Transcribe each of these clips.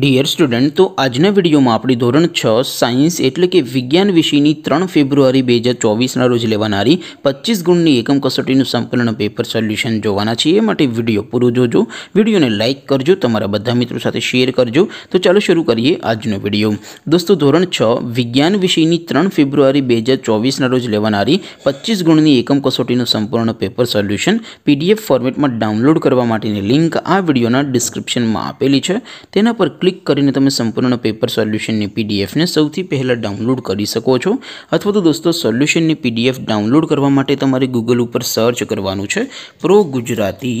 dear student तो आज ने वीडियो म आपड़ी ધોરણ 6 સાયન્સ એટલે કે વિજ્ઞાન વિષયની 3 ફેબ્રુઆરી 2024 ના રોજ લેવાણારી 25 ગુણની એકમ કસોટીનું સંપૂર્ણ પેપર સોલ્યુશન જોવાના છે માટે વિડિયો પૂરું જોજો વિડિયોને લાઈક કરજો તમારા બધા મિત્રો સાથે શેર કરજો તો ચાલો શરુ કરીએ આજનો વિડિયો દોસ્તો ધોરણ 6 વિજ્ઞાન વિષયની 3 ફેબ્રુઆરી 2024 ના રોજ લેવાણારી 25 ગુણની એકમ કસોટીનું સંપૂર્ણ પેપર સોલ્યુશન PDF ફોર્મેટમાં ડાઉનલોડ કરવા માટેની લિંક આ વિડિયોના ડિસ્ક્રિપ્શનમાં આપેલી છે તેના પર ક્લિક કરીને તમે સંપૂર્ણ પેપર સોલ્યુશનની પીડીએફને સૌથી પહેલાં ડાઉનલોડ કરી શકો છો અથવા તો દોસ્તો સોલ્યુશનની પીડીએફ ડાઉનલોડ કરવા માટે તમારે ગૂગલ ઉપર સર્ચ કરવાનું છે પ્રો ગુજરાતી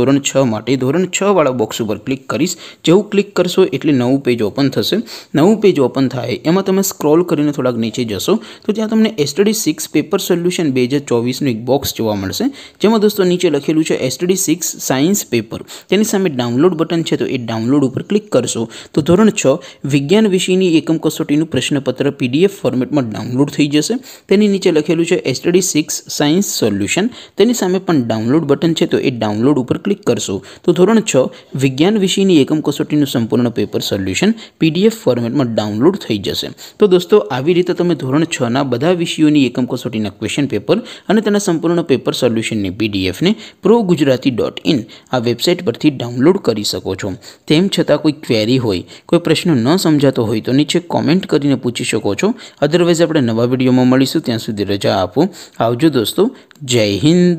ધોરણ 6 માટી ધોરણ 6 વાળો બોક્સ ઉપર ક્લિક કરિસ જેઉ ક્લિક કરશો એટલે નવું પેજ ઓપન થશે નવું પેજ ઓપન થાય એમાં તમે સ્ક્રોલ કરીને થોડક નીચે જશો તો ત્યાં તમને સ્ટડી 6 પેપર સોલ્યુશન 2024 નો એક બોક્સ જોવા મળશે જેમાં દોસ્તો નીચે લખેલું છે STD 6 સાયન્સ પેપર તેની સામે ડાઉનલોડ બટન છે તો એ ડાઉનલોડ ઉપર ક્લિક કરશો તો ધોરણ 6 વિજ્ઞાન વિષયની એકમ કસોટીનું પ્રશ્નપત્ર PDF ફોર્મેટમાં ડાઉનલોડ થઈ જશે તેની નીચે લખેલું છે STD 6 સાયન્સ સોલ્યુશન તેની સામે પણ ડાઉનલોડ બટન છે તો એ ડાઉનલોડ ઉપર ક્લિક કરશું તો ધોરણ 6 વિજ્ઞાન વિષયની એકમ કસોટીનું સંપૂર્ણ પેપર સોલ્યુશન પીડીએફ ફોર્મેટમાં ડાઉનલોડ થઈ જશે તો દોસ્તો આવી રીતે તમે ધોરણ 6 ના બધા વિષયોની એકમ કસોટીના ક્વેશ્ચન પેપર અને તેના સંપૂર્ણ પેપર સોલ્યુશનને pdf ને progujarati.in આ વેબસાઈટ પરથી ડાઉનલોડ કરી શકો છો તેમ છતાં કોઈ ક્વેરી હોય કોઈ પ્રશ્ન ન સમજતો હોય તો નીચે કમેન્ટ કરીને પૂછી શકો છો અધરવાઇઝ આપણે નવા વીડિયોમાં મળીશું ત્યાં સુધી રજા આપો આવજો દોસ્તો જય હિન્દ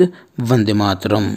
વંદે માતરમ